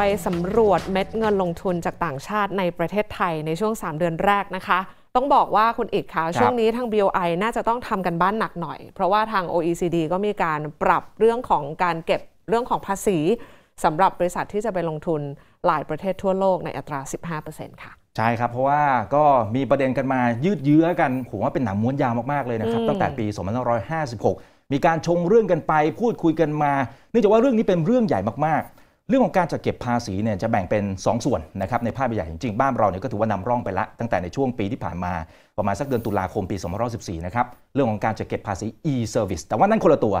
ไปสำรวจเม็ดเงินลงทุนจากต่างชาติในประเทศไทยในช่วง 3 เดือนแรกนะคะ ต้องบอกว่าคุณเอกขาช่วงนี้ทาง BOI น่าจะต้องทำกันบ้านหนักหน่อย เพราะว่าทาง OECD ก็มีการปรับเรื่องของการเก็บเรื่องของภาษีสำหรับบริษัทที่จะไปลงทุนหลายประเทศทั่วโลกในอัตรา 15%ค่ะ ใช่ครับ เพราะว่าก็มีประเด็นกันมายืดเยื้อกันผมว่าเป็นหนังม้วนยาวมากๆเลยนะครับตั้งแต่ปี2556 มีการชงเรื่องกันไปพูดคุยกันมาเนื่องจากว่าเรื่องนี้เป็นเรื่องใหญ่มากๆเรื่องของการจัดเก็บภาษีเนี่ยจะแบ่งเป็น 2 ส่วนนะครับในภาพใหญ่จริงๆบ้าน เราเนี่ยก็ถือว่านำร่องไปละ ตั้งแต่ในช่วงปีที่ผ่านมา ประมาณสักเดือนตุลาคมปี2014นะครับเรื่องของการจัดเก็บภาษี e-service แต่ว่านั่นคนละตัว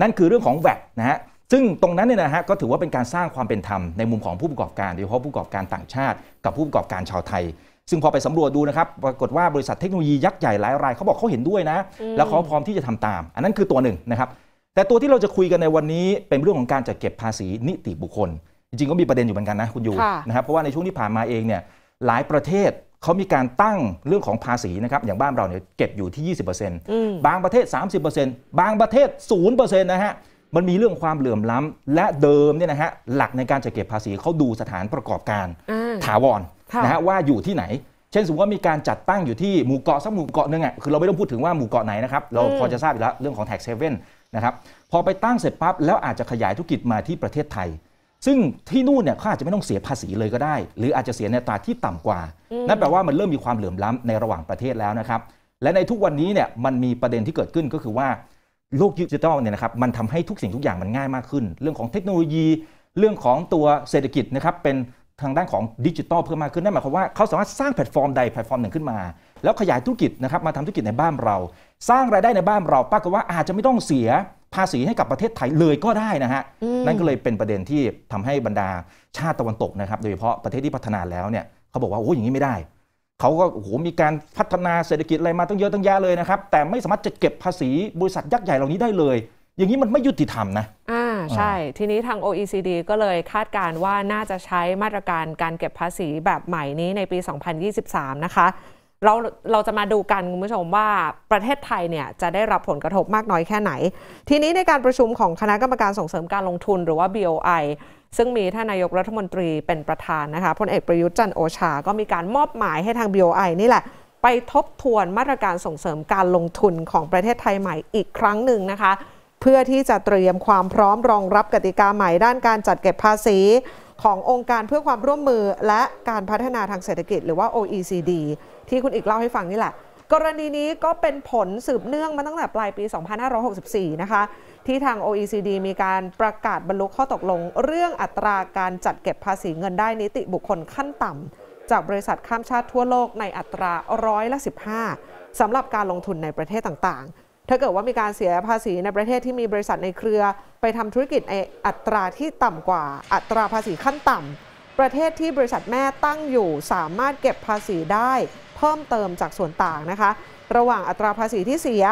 นั่นคือเรื่องของ VAT นะฮะซึ่งตรงนั้นเนี่ยนะฮะก็ถือว่าเป็นการสร้างความเป็นธรรมในมุมของผู้ประกอบการโดยเฉพาะผู้ประกอบการต่างชาติกับผู้ประกอบการชาวไทย ซึ่งพอไปสำรวจดูนะครับปรากฏว่าบริษัทเทคโนโลยียักษ์ใหญ่หลายรายเขาบอกเขาเห็นด้วยนะ แล้วเขาพร้อมที่จะทำตาม อันนั้นคือตัวหนึ่งนะครับแต่ตัวที่เราจะคุยกันในวันนี้เป็นเรื่องของการจัดเก็บภาษีนิติบุคคล จริงๆก็มีประเด็นอยู่เหมือนกันนะคุณยูนะครับเพราะว่าในช่วงที่ผ่านมาเองเนี่ยหลายประเทศเขามีการตั้งเรื่องของภาษีนะครับอย่างบ้านเราเนี่ยเก็บอยู่ที่ 20%บางประเทศ 30%บางประเทศ0%นะฮะมันมีเรื่องความเหลื่อมล้ำและเดิมเนี่ยนะฮะหลักในการจัดเก็บภาษีเขาดูสถานประกอบการ ถาวรนะฮะว่าอยู่ที่ไหน เช่นสมมติว่ามีการจัดตั้งอยู่ที่หมู่เกาะสักหมู่เกาะนึงอ่ะคือเราไม่ต้องพูดถึงว่าหมู่เกาะไหนนะครับเราพอจะทราบอยู่แล้วเรื่องของ tax haven นะครับพอไปตั้งเสร็จปั๊บแล้วอาจจะขยายธุรกิจมาที่ประเทศไทย ซึ่งที่นู่นเนี่ยเขาอาจจะไม่ต้องเสียภาษีเลยก็ได้ หรืออาจจะเสียในตราที่ต่ำกว่านั่นแปลว่ามันเริ่มมีความเหลื่อมล้ำในระหว่างประเทศแล้วนะครับและในทุกวันนี้เนี่ยมันมีประเด็นที่เกิดขึ้นก็คือว่า โลกดิจิทัลเนี่ยนะครับมันทำให้ทุกสิ่งทุกอย่างมันง่ายมากขึ้น เรื่องของเทคโนโลยี เรื่องของตัวเศรษฐกิจนะครับเป็นทางด้านของดิจิทัลเพิ่มมากขึ้นนั่นหมายความว่าเขาสามารถสร้างแพลตฟอร์มใดแพลตฟอร์มหนึ่งขึ้นมา แล้วขยายธุรกิจนะครับมาทำธุรกิจในบ้านเรา สร้างรายได้ในบ้านเรา ปรากฏว่าอาจจะไม่ต้องเสียภาษีให้กับประเทศไทยเลยก็ได้นะฮะนั่นก็เลยเป็นประเด็นที่ทำให้บรรดาชาติตะวันตกนะครับ โดยเฉพาะประเทศที่พัฒนาแล้วเนี่ยเขาบอกว่าโอ้อย่างนี้ไม่ได้เขาก็โโหมีการพัฒนาเศรษฐกิจอะไรมาตั้งเยอะตั้งแยะเลยนะครับ แต่ไม่สามารถจะเก็บภาษีบริษัทยักษ์ใหญ่เหล่านี้ได้เลย อย่างนี้มันไม่ยุติธรรมนะใช่ ทีนี้ทาง OECD ก็เลยคาดการว่าน่าจะใช้มาตรการการเก็บภาษีแบบใหม่นี้ในปี 2023 นะคะเราเราจะมาดูกันคุณผู้ชมว่าประเทศไทยเนี่ยจะได้รับผลกระทบมากน้อยแค่ไหน ทีนี้ในการประชุมของคณะกรรมการส่งเสริมการลงทุนหรือว่า BOI ซึ่งมีท่านนายกรัฐมนตรีเป็นประธานนะคะพลเอกประยุทธ์จันโอชา ก็มีการมอบหมายให้ทาง BOI นี่แหละ ไปทบทวนมาตรการส่งเสริมการลงทุนของประเทศไทยใหม่อีกครั้งหนึ่งนะคะเพื่อที่จะเตรียมความพร้อมรองรับกติกาใหม่ด้านการจัดเก็บภาษีขององค์การเพื่อความร่วมมือและการพัฒนาทางเศรษฐกิจหรือว่า OECD ที่คุณอีกเล่าให้ฟังนี่แหละ กรณีนี้ก็เป็นผลสืบเนื่องมาตั้งแต่ปลายปี 2564 นะคะที่ทาง OECD มีการประกาศบรรลุข้อตกลง เรื่องอัตราการจัดเก็บภาษีเงินได้นิติบุคคลขั้นต่ำจากบริษัทข้ามชาติทั่วโลกในอัตราร้อยละ15สำหรับการลงทุนในประเทศต่างๆถ้าเกิดว่ามีการเสียภาษีในประเทศที่มีบริษัทในเครือ ไปทำธุรกิจในอัตราที่ต่ำกว่าอัตราภาษีขั้นต่ำประเทศที่บริษัทแม่ตั้งอยู่สามารถเก็บภาษีได้เพิ่มเติมจากส่วนต่างนะคะ ระหว่างอัตราภาษีที่เสีย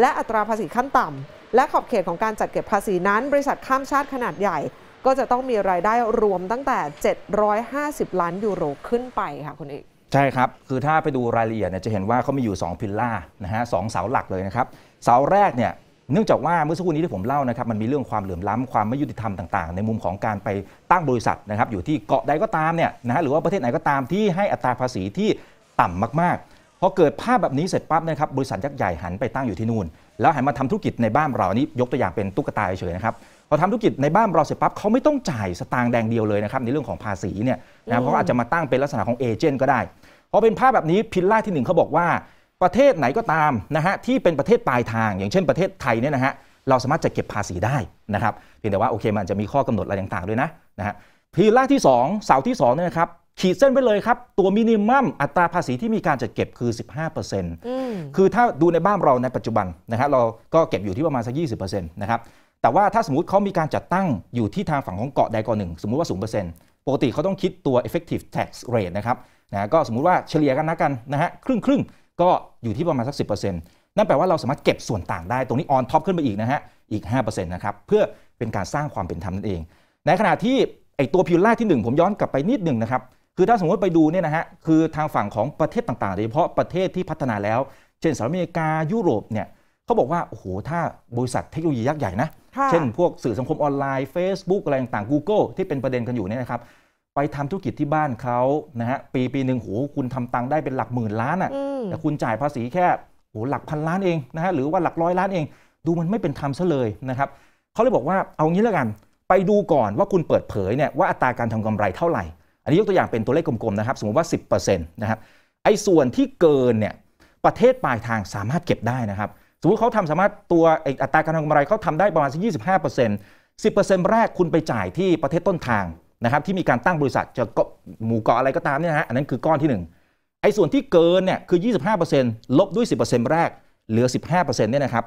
และอัตราภาษีขั้นต่ำ และขอบเขตของการจัดเก็บภาษีนั้น บริษัทข้ามชาติขนาดใหญ่ ก็จะต้องมีรายได้รวมตั้งแต่ 750 ล้านยูโรขึ้นไปค่ะคุณเอกใช่ครับ คือถ้าไปดูรายละเอียดเนี่ยจะเห็นว่าเขามีอยู่ 2 พิลล่านะฮะสเสาหลักเลยนะครับ เสาแรกเนี่ย เนื่องจากว่าเมื่อสักครู่นี้ที่ผมเล่านะครับมันมีเรื่องความเหลื่อมล้ำความไม่ยุติธรรมต่างๆ ในมุมของการไปตั้งบริษัทนะครับอยู่ที่เกาะใดก็ตามเนี่ยนะฮะหรือว่าประเทศไหนก็ตามที่ให้อัตราภาษีที่ต่ำมากๆพอเกิดภาพแบบนี้เสร็จปั๊บนะครับบริษัทยักษ์ใหญ่หันไปตั้งอยู่ที่นู่นแล้วหันมาทำธุรกิจในบ้านเรานี้ยกตัวอย่างเป็นตุ๊กตาเฉยๆนะครับพอทำธุรกิจในบ้านเราเสร็จปั๊บเขาไม่ต้องจ่ายสตางค์แดงเดียวเลยนะครับในเรื่องของภาษีเนี่ยนะรเขาอาจจะมาตั้งเป็นลักษณะของเอเจนต์ก็ได้พอเป็นภาพแบบนี้พิลล่าที่ 1เขาบอกว่า ประเทศไหนก็ตามนะฮะที่เป็นประเทศปลายทาง อย่างเช่นประเทศไทยเนี่ยนะฮะเราสามารถจะเก็บภาษีได้นะครับเพียงแต่ว่าโอเคมันจะมีข้อกำหนดอะไรต่างๆด้วยนะนะฮะพิลล่าที่2เสาที่2เนี่ยนะครับขีดเส้นไว้เลยครับตัวมินิมัม อัตราภาษีที่มีการจัดเก็บคือ 15%คือถ้าดูในบ้านเราในปัจจุบันนะครับเราก็เก็บอยู่ที่ประมาณสัก20%นะครับแต่ว่าถ้าสมมติเขามีการจัดตั้งอยู่ที่ทางฝั่งของเกาะใดเกาะหนึ่งสมมุติว่า0%ปกติเขาต้องคิดตัว effective tax rate นะครับนะก็สมมุติว่าเฉลี่ยกันนะกันนะฮะครึ่งครึ่งก็อยู่ที่ประมาณสัก 10%นั่นแปลว่าเราสามารถเก็บส่วนต่างได้ตรงนี้ออนท็อปขึ้นไปอีกนะฮะอีก 5%นะครับเพื่อเป็นการสร้างความเป็นธรรมนั่นเอง ในขณะที่ไอตัวพิวล่าที่ 1 ผมย้อนกลับไปนิดหนึ่งนะครับคือถ้าสมมติไปดูเนี่ยนะฮะคือทางฝั่งของประเทศต่างๆโดยเฉพาะประเทศที่พัฒนาแล้ว เช่นสหรัฐอเมริกายุโรปเนี่ยเขาบอกว่าโอ้โหถ้าบริษัทเทคโนโลยียักษ์ใหญ่นะเช่นพวกสื่อสังคมออนไลน์ Facebook อะไรต่าง Google ที่เป็นประเด็นกันอยู่เนี่ยนะครับไปทำธุรกิจที่บ้านเขานะฮะปีปีหนึ่งโหคุณทำตังค์ได้เป็นหลักหมื่นล้านอะ่ะแต่คุณจ่ายภาษีแค่โหหลักพันล้านเองนะฮะหรือว่าหลักร้อยล้านเอง ดูมันไม่เป็นธรรมซะเลยนะครับเขาเลยบอกว่าเอางี้แล้วกัน ไปดูก่อนว่าคุณเปิดเผยเนี่ยว่าอัตราการทำกำไรเท่าไหร่ อันนี้ยกตัวอย่างเป็นตัวเลขกลมๆนะครับสมมติว่า 10%นะครับไอ้ส่วนที่เกินเนี่ยประเทศปลายทางสามารถเก็บได้นะครับสมมติเขาทำสามารถตัวอัตราการทำกำไรเขาทำได้ประมาณสักยี่สิบห้าเปอร์เซ็นต์สิบเปอร์เซ็นต์แรกคุณไปจ่ายที่ประเทศต้นทางนะครับ ที่มีการตั้งบริษัทจะก็หมู่เกาะอะไรก็ตามเนี่ยฮะอันนั้นคือก้อนที่1ไอ้ส่วนที่เกินเนี่ยคือ 25%ลบด้วย 10%แรกเหลือ 15%เนี่ยนะครับ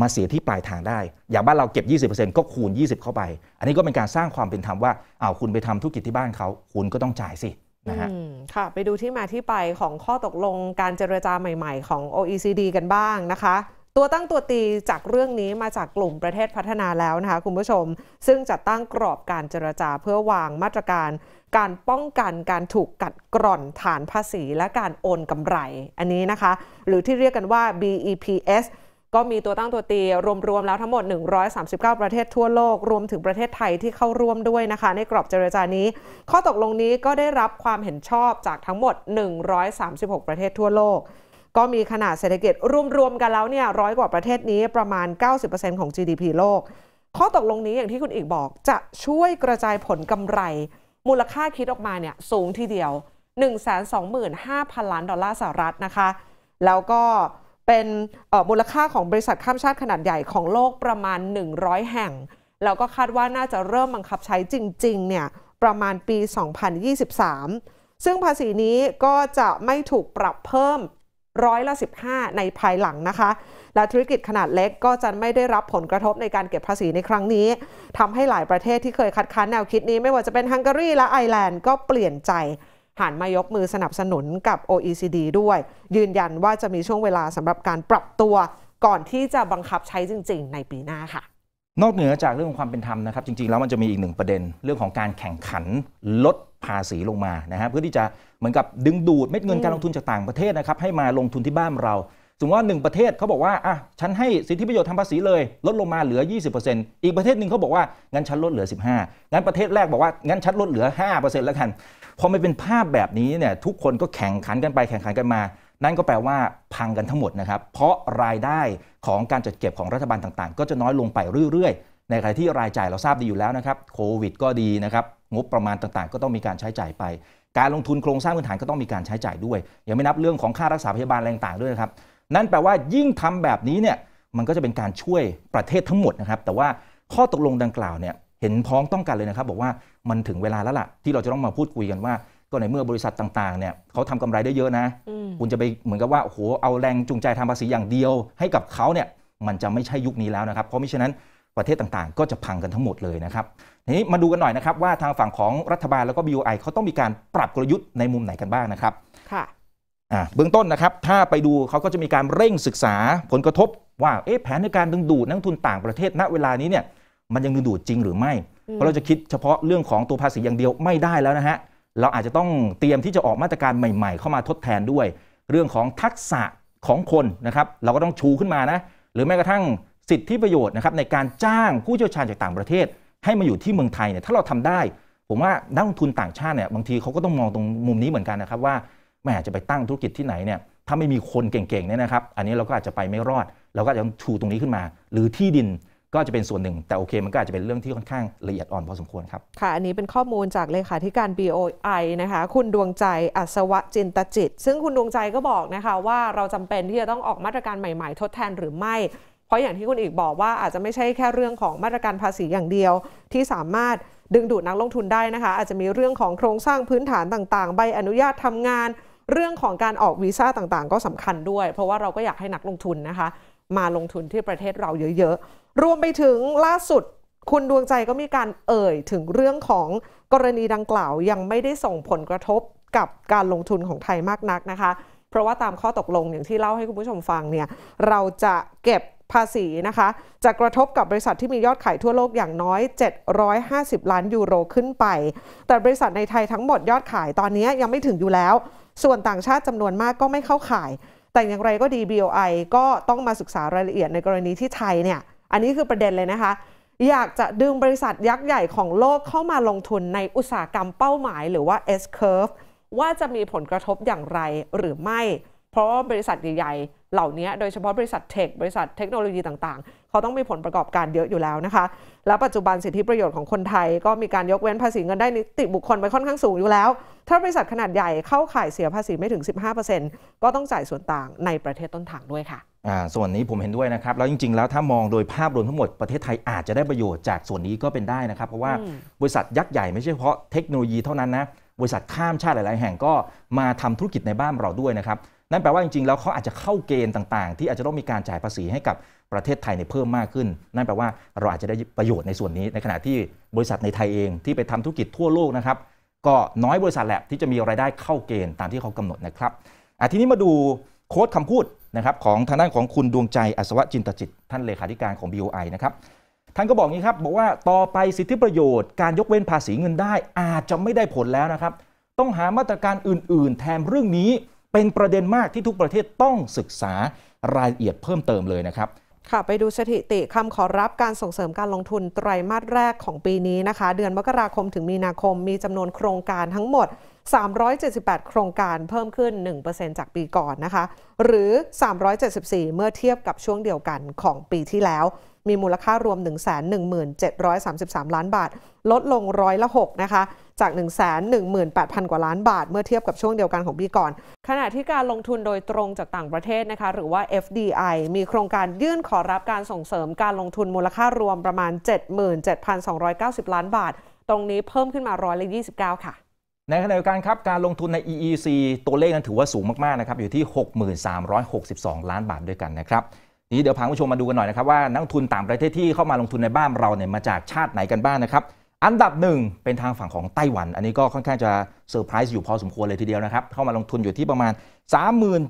มาเสียที่ปลายทางได้ อย่างบ้านเราเก็บ 20%ก็คูณ 20 เข้าไป อันนี้ก็เป็นการสร้างความเป็นธรรมว่าเอ้าคุณไปทำธุรกิจที่บ้านเขาคุณก็ต้องจ่ายสินะฮะค่ะไปดูที่มาที่ไปของข้อตกลงการเจรจาใหม่ ๆ ของ OECD กันบ้างนะคะตัวตั้งตัวตีจากเรื่องนี้มาจากกลุ่มประเทศพัฒนาแล้วนะคะคุณผู้ชม ซึ่งจะตั้งกรอบการเจรจาเพื่อวางมาตรการ การป้องกันการถูกกัดกร่อนฐานภาษีและการโอนกำไรอันนี้นะคะ หรือที่เรียกกันว่า BEPS ก็มีตัวตั้งตัวตีรวมๆแล้วทั้งหมด 139 ประเทศทั่วโลก รวมถึงประเทศไทยที่เข้าร่วมด้วยนะคะในกรอบเจรจานี้ ข้อตกลงนี้ก็ได้รับความเห็นชอบจากทั้งหมด 136 ประเทศทั่วโลกก็มีขนาดเศรษฐกิจรวมๆกันแล้วเนี่ยร้อยกว่าประเทศนี้ประมาณ 90%ของ GDP โลก ข้อตกลงนี้อย่างที่คุณอีกบอกจะช่วยกระจายผลกำไร มูลค่าคิดออกมาเนี่ยสูงทีเดียว 125,000 ล้านดอลลาร์สหรัฐนะคะ แล้วก็เป็นมูลค่าของบริษัทข้ามชาติขนาดใหญ่ของโลกประมาณ 100 แห่ง แล้วก็คาดว่าน่าจะเริ่มบังคับใช้จริงๆเนี่ยประมาณปี 2023 ซึ่งภาษีนี้ก็จะไม่ถูกปรับเพิ่มร้อยละ15ในภายหลังนะคะ และธุรกิจขนาดเล็กก็จะไม่ได้รับผลกระทบในการเก็บภาษีในครั้งนี้ ทำให้หลายประเทศที่เคยคัดค้านแนวคิดนี้ไม่ว่าจะเป็นฮังการีและไอร์แลนด์ก็เปลี่ยนใจหันมายกมือสนับสนุนกับ OECD ด้วย ยืนยันว่าจะมีช่วงเวลาสำหรับการปรับตัวก่อนที่จะบังคับใช้จริงๆ ในปีหน้าค่ะ นอกเหนือจากเรื่องของความเป็นธรรมนะครับจริงๆแล้วมันจะมีอีกหนึ่งประเด็นเรื่องของการแข่งขันลดภาษีลงมานะฮะเพื่อที่จะเหมือนกับดึงดูด เม็ดเงินการลงทุนจากต่างประเทศนะครับ ให้มาลงทุนที่บ้านเรา สมมติว่าหนึ่งประเทศเขาบอกว่าอ่ะฉันให้สิทธิประโยชน์ทางภาษีเลย ลดลงมาเหลือ 20%อีกประเทศหนึ่งเขาบอกว่างั้นฉันลดเหลือ 15 งั้นประเทศแรกบอกว่างั้นฉันลดเหลือ5%แล้วกัน พอมันเป็นภาพแบบนี้เนี่ยทุกคนก็แข่งขันกันไปแข่งขันกันมานั่นก็แปลว่าพังกันทั้งหมดนะครับ เพราะรายได้ของการจัดเก็บของรัฐบาลต่างๆ ก็จะน้อยลงไปเรื่อยๆในขณะที่รายจ่ายเราทราบดีอยู่แล้วนะครับโควิดก็ดีนะครับงบประมาณต่างๆก็ต้องมีการใช้จ่ายไป การลงทุนโครงสร้างพื้นฐานก็ต้องมีการใช้จ่ายด้วย ยังไม่นับเรื่องของค่ารักษาพยาบาลแรงต่างด้วยนะครับ นั่นแปลว่ายิ่งทำแบบนี้เนี่ย มันก็จะเป็นการช่วยประเทศทั้งหมดนะครับ แต่ว่าข้อตกลงดังกล่าวเนี่ยเห็นพ้องต้องกันเลยนะครับบอกว่ามันถึงเวลาแล้วล่ะที่เราจะต้องมาพูดคุยกันว่า ก็ในเมื่อบริษัทต่างๆเนี่ยเขาทำกำไรได้เยอะนะ คุณจะไปเหมือนกับว่าโอ้โหเอาแรงจูงใจทางภาษีอย่างเดียว ให้กับเขาเนี่ยมันจะไม่ใช่ยุคนี้แล้วนะครับเพราะมิฉะนั้นประเทศต่างๆ ก็จะพังกันทั้งหมดเลยนะครับนี้มาดูกันหน่อยนะครับว่าทางฝั่งของรัฐบาลแล้วก็ b ไ i เขาต้องมีการปรับกลยุทธ์ในมุมไหนกันบ้างนะครับ ค่ะเบื้องต้นนะครับถ้าไปดูเขาก็จะมีการเร่งศึกษาผลกระทบ ว่าเอ๊ะแผนในการดึงดูดนักทุนต่างประเทศณเวลานี้เนี่ยมันยังดึงดูดจริงหรือไม่ เพราะเราจะคิดเฉพาะเรื่องของตัวภาษีอย่างเดียวไม่ได้แล้วนะฮะ เราอาจจะต้องเตรียมที่จะออกมาตรการใหม่ ๆ เข้ามาทดแทนด้วย เรื่องของทักษะของคนนะครับเราก็ต้องชูขึ้นมานะหรือแม้กระทั่งสิทธิประโยชน์นะครับในการจ้างผู้เชี่ยวชาญจากต่างประเทศ ให้มาอยู่ที่เมืองไทยเนี่ยถ้าเราทำได้ ผมว่านักลงทุนต่างชาติเนี่ยบางทีเขาก็ต้องมองตรงมุมนี้เหมือนกันนะครับว่าแหมจะไปตั้งธุรกิจที่ไหนเนี่ยถ้าไม่มีคนเก่งๆเนี่ยนะครับ อันนี้เราก็อาจจะไปไม่รอดเราก็จะต้องชูตรงนี้ขึ้นมา หรือที่ดินก็จะเป็นส่วนหนึ่งแต่โอเคมันก็อาจจะเป็นเรื่องที่ค่อนข้างละเอียดอ่อนพอสมควรครับค่ะอันนี้เป็นข้อมูลจากเลขาธิการ BOI นะคะคุณดวงใจอัศวะจินตจิต ซึ่งคุณดวงใจก็บอกนะคะว่าเราจำเป็นที่จะต้องออกมาตรการใหม่ ๆ ทดแทน หรือไม่ราะอย่างที่คุณเอกบอกว่าอาจจะไม่ใช่แค่เรื่องของมาตรการภาษีอย่างเดียวที่สามารถดึงดูดนักลงทุนได้นะคะ อาจจะมีเรื่องของโครงสร้างพื้นฐานต่างๆ ใบอนุญาตทำงาน เรื่องของการออกวีซ่าต่างๆ ก็สำคัญด้วย เพราะว่าเราก็อยากให้นักลงทุนนะคะ มาลงทุนที่ประเทศเราเยอะๆ รวมไปถึงล่าสุดคุณดวงใจก็มีการเอ่ยถึงเรื่องของกรณีดังกล่าว ยังไม่ได้ส่งผลกระทบกับการลงทุนของไทยมากนักนะคะ เพราะว่าตามข้อตกลงอย่างที่เล่าให้คุณผู้ชมฟังเนี่ยเราจะเก็บภาษีนะคะจะกระทบกับบริษัทที่มียอดขายทั่วโลกอย่างน้อย 750 ล้านยูโรขึ้นไป แต่บริษัทในไทยทั้งหมดยอดขายตอนนี้ยังไม่ถึงอยู่แล้ว ส่วนต่างชาติจำนวนมากก็ไม่เข้าขาย แต่อย่างไรก็ดี BOI ก็ต้องมาศึกษารายละเอียดในกรณีที่ไทยเนี่ย อันนี้คือประเด็นเลยนะคะ อยากจะดึงบริษัทยักษ์ใหญ่ของโลกเข้ามาลงทุนในอุตสาหกรรมเป้าหมาย หรือว่า S curve ว่าจะมีผลกระทบอย่างไรหรือไม่ เพราะบริษัทใหญ่เหล่านี้โดยเฉพาะบริษัทเทค บริษัทเทคโนโลยีต่างๆ เขาต้องมีผลประกอบการเยอะอยู่แล้วนะคะและปัจจุบันสิทธิประโยชน์ของคนไทย ก็มีการยกเว้นภาษีเงินได้นิติบุคคลไปค่อนข้างสูงอยู่แล้ว ถ้าบริษัทขนาดใหญ่เข้าข่ายเสียภาษีไม่ถึง 15%ก็ต้องจ่ายส่วนต่างในประเทศต้นทางด้วยค่ะส่วนนี้ผมเห็นด้วยนะครับแล้วจริงๆแล้วถ้ามองโดยภาพรวมทั้งหมดประเทศไทยอาจจะได้ประโยชน์จากส่วนนี้ก็เป็นได้นะครับเพราะว่าบริษัทยักษ์ใหญ่ไม่ใช่เฉพาะเทคโนโลยีเท่านั้นนะบริษัทข้ามชาติหลายๆแห่งก็มาทำธุรกิจในบ้านเราด้วยนะครับนั่นแปลว่าจริงๆแล้วเขาอาจจะเข้าเกณฑ์ต่างๆ ที่อาจจะต้องมีการจ่ายภาษีให้กับประเทศไทยในเพิ่มมากขึ้น นั่นแปลว่าเราอาจจะได้ประโยชน์ในส่วนนี้ ในขณะที่บริษัทในไทยเอง ที่ไปทำธุรกิจทั่วโลกนะครับก็น้อยบริษัทแหละที่จะมีรายได้เข้าเกณฑ์ตามที่เขากำหนดนะครับทีนี้มาดูโค้ดคำพูดนะครับของทางด้านของคุณดวงใจอัศวจินตจิต ท่านเลขาธิการของ BOI นะครับท่านก็บอกงี้ครับบอกว่าต่อไปสิทธิประโยชน์การยกเว้นภาษีเงินได้ อาจจะไม่ได้ผลแล้วนะครับต้องหามาตรการอื่น ๆ แทนเรื่องนี้เป็นประเด็นมากที่ทุกประเทศต้องศึกษารายละเอียดเพิ่มเติมเลยนะครับ ค่ะไปดูสถิติคำขอรับการส่งเสริมการลงทุนไตรมาสแรกของปีนี้นะคะ เดือนมกราคมถึงมีนาคมมีจำนวนโครงการทั้งหมด 378 โครงการเพิ่มขึ้น 1%จากปีก่อนนะคะ หรือ 374 เมื่อเทียบกับช่วงเดียวกันของปีที่แล้วมีมูลค่ารวม117,33 ล้านบาท ลดลงร้อยละ6นะคะจาก118,000 กว่าล้านบาท เมื่อเทียบกับช่วงเดียวกันของปีก่อนขณะที่การลงทุนโดยตรงจากต่างประเทศนะคะหรือว่า FDI มีโครงการยื่นขอรับการส่งเสริมการลงทุนมูลค่ารวมประมาณ 77,290 ล้านบาท ตรงนี้เพิ่มขึ้นมาร้อยละ 29 ค่ะ ในขณะเดียวกันครับการลงทุนใน EEC ตัวเลขนั้นถือว่าสูงมากๆนะครับอยู่ที่6362 ล้านบาทด้วยกันนะครับี้เดี๋ยวพาผู้ชมมาดูกันหน่อยนะครับว่านักทุนต่างประเทศที่เข้ามาลงทุนในบ้านเราเนี่ยมาจากชาติไหนกันบ้างนะครับอันดับหนึ่งเป็นทางฝั่งของไต้หวัน อันนี้ก็ค่อนข้างจะเซอร์ไพรส์อยู่พอสมควรเลยทีเดียวนะครับเข้ามาลงทุนอยู่ที่ประมาณ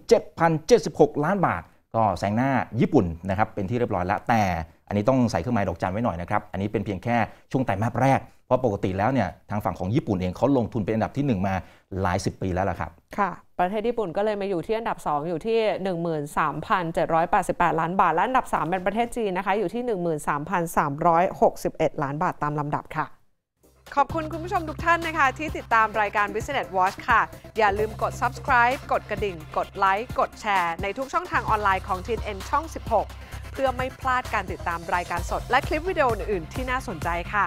37,076 ล้านบาท ก็แซงหน้าญี่ปุ่นนะครับเป็นที่เรียบร้อยแล้ว แต่ อันนี้ต้องใส่เครื่องหมายดอกจันไว้หน่อยนะครับอันนี้เป็นเพียงแค่ช่วงไตรมาสแรกเพราะปกติแล้วเนี่ยทางฝั่งของญี่ปุ่นเองเขาลงทุนเป็นอันดับที่1มาหลายสิบปีแล้วล่ะครับ ค่ะ ประเทศญี่ปุ่นก็เลยมาอยู่ที่อันดับ 2 อยู่ที่ 13,788 ล้านบาท และอันดับ 3 เป็นประเทศจีนนะคะ อยู่ที่ 13,361 ล้านบาทตามลำดับค่ะ ขอบคุณคุณผู้ชมทุกท่านนะคะที่ติดตามรายการ Business Watch ค่ะ อย่าลืมกด subscribe กดกระดิ่ง กดไลค์ กดแชร์ในทุกช่องทางออนไลน์ของ t นช่อง 16 เพื่อไม่พลาดการติดตามรายการสด และคลิปวิดีโออื่น ๆ ที่น่าสนใจค่ะ